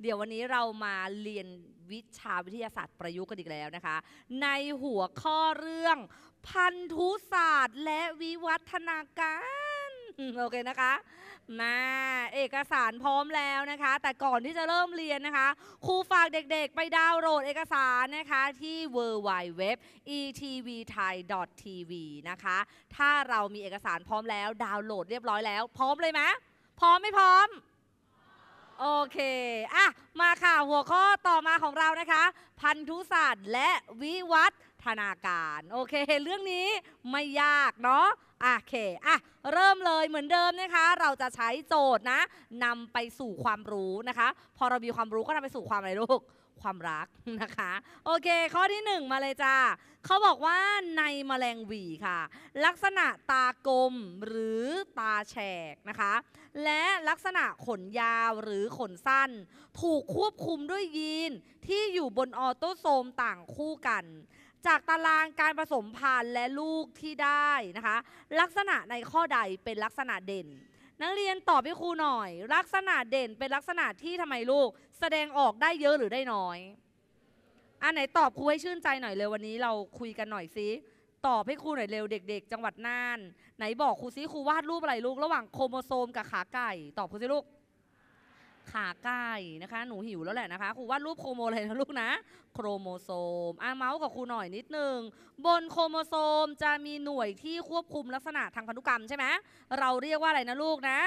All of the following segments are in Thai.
เดี๋ยววันนี้เรามาเรียนวิชาวิทยาศาสตร์ประยุกต์กันอีกแล้วนะคะ ในหัวข้อเรื่อง พันธุศาสตร์ และวิวัฒนาการโอเคนะคะ มาเอกสารพร้อมแล้วนะคะ แต่ก่อนที่จะเริ่มเรียนนะคะ ครูฝากเด็กๆไปดาวน์โหลดเอกสารนะคะที่ w w w e t v t h a i t v นะคะถ้าเรามีเอกสารพร้อมแล้วดาวน์โหลดเรียบร้อยแล้ว พร้อมเลยไหมพร้อมไม่พร้อมโอเคอ่ะมาค่ะหัวข้อต่อมาของเรานะคะ พันธุศาสตร์และวิวัฒนาการโอเคเรื่องนี้ไม่ยากเนาะโอเคอ่ะเริ่มเลยเหมือนเดิมนะคะ เราจะใช้โจทย์นะนำไปสู่ความรู้นะคะ พอเรามีความรู้ก็นำไปสู่ความอะไรลูก ความรักนะคะโอเค ข้อที่1มาเลยจ้าเขาบอกว่าในแมลงหวีค่ะ ลักษณะตากลมหรือตาแฉกนะคะและลักษณะขนยาวหรือขนสั้น ถูกควบคุมด้วยยีนที่อยู่บนออโตโซมต่างคู่กัน จากตารางการผสมพันธุ์และลูกที่ได้นะคะ ลักษณะในข้อใดเป็นลักษณะเด่น นักเรียนตอบให้ครูหน่อย ลักษณะเด่นเป็นลักษณะที่ทำไมลูก แสดงออกได้เยอะหรือได้น้อยอันไหนตอบครูให้ชื่นใจหน่อยเร็ววันนี้เราคุยกันหน่อยซิตอบให้ครูหน่อยเร็วเด็ก ๆ จังหวัดน่านไหนบอกครูซิครูวาดรูปอะไรลูกระหว่างโครโมโซมกับขาไก่ตอบครูซิลูก ขาไก่นะคะ หนูหิวแล้วแหละนะคะครูวาดรูปโครโมอะไรนะลูกนะโครโมโซมอ่ะเมาส์กับครูหน่อยนิดนึงบนโครโมโซมจะมีหน่วยที่ควบคุมลักษณะทางพันธุกรรมใช่ไหมเราเรียกว่าอะไรนะลูกนะ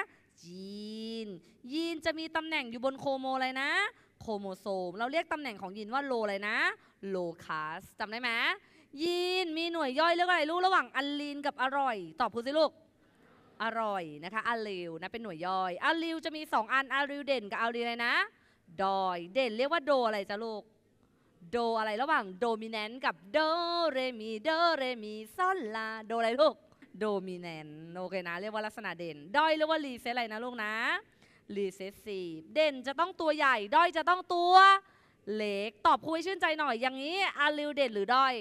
ยีน ยีนจะมีตำแหน่งอยู่บนโครโมอะไรนะโครโมโซม เราเรียกตำแหน่งของยีนว่าโลเลยนะ โลคาสจำได้ไหมยีนมีหน่วยย่อย เรียกอะไรลูกระหว่างอัลลีนกับอร่อยตอบพูดสิลูกอร่อยนะคะอัลลิวนะเป็นหน่วยย่อยอัลลิวจะมี 2 อันอัลลิวเด่นกับอัลิวอะไรนะดอยเด่น เรียกว่าโดอะไรจ้ะลูกโดอะไรระหว่างโดมิแนนต์กับโดเรมีโดเรมีซอนลาโดอะไรลูกโดมิแนนต์โอเคนะ เรียกว่าลักษณะเด่นดอยเรียกว่ารีเซอะไรนะลูกนะรีเซ s s ี v เด่นจะต้องตัวใหญ่ด้อย จะต้องตัว เล็กตอบครูให้ชื่นใจหน่อย อย่างนี้อาริวเด่นหรือด้อย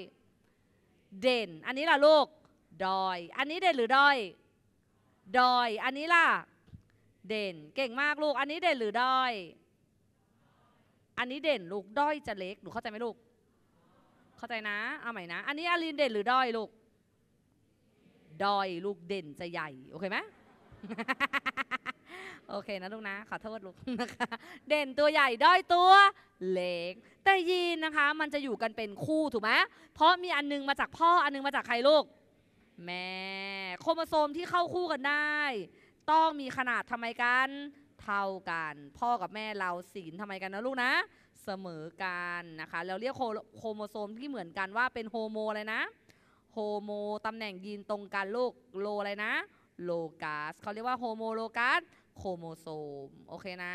เด่นอันนี้ล่ะ ลูก ดอยอันนี้เด่นหรือด้อยดอยอันนี้ล่ะเด่นเก่งมากลูก อันนี้เด่นหรือด้อยอันนี้เด่นลูกด้อยจะเล็กหนูเข้าใจไหมลูก เข้าใจนะเอาใหม่นะ อันนี้อารินเด่นหรือด้อยลูกดอยลูกเด่นจะใหญ่โอเคไหมโอเคนะลูกนะ ขอโทษ ลูกนะคะเด่นตัวใหญ่ด้อยตัวเล็กแต่ยีนนะคะมันจะอยู่กันเป็นคู่ถูกไหมเพราะมีอันนึงมาจากพ่ออันนึงมาจากใครลูกแม่โครโมโซมที่เข้าคู่กันได้ ต้องมีขนาดทำไมกันเท่ากัน พ่อกับแม่เราศีลทำไมกันนะลูกนะ เสมอกันนะคะเราเรียกโครโมโซมที่เหมือนกันว่าเป็นโฮโมเลยนะโฮโมตำแหน่งยีนตรงกันลูกโลอะไรนะโลกาสเขาเรียกว่าโฮโมโลกาสโครโมโซมโอเคนะ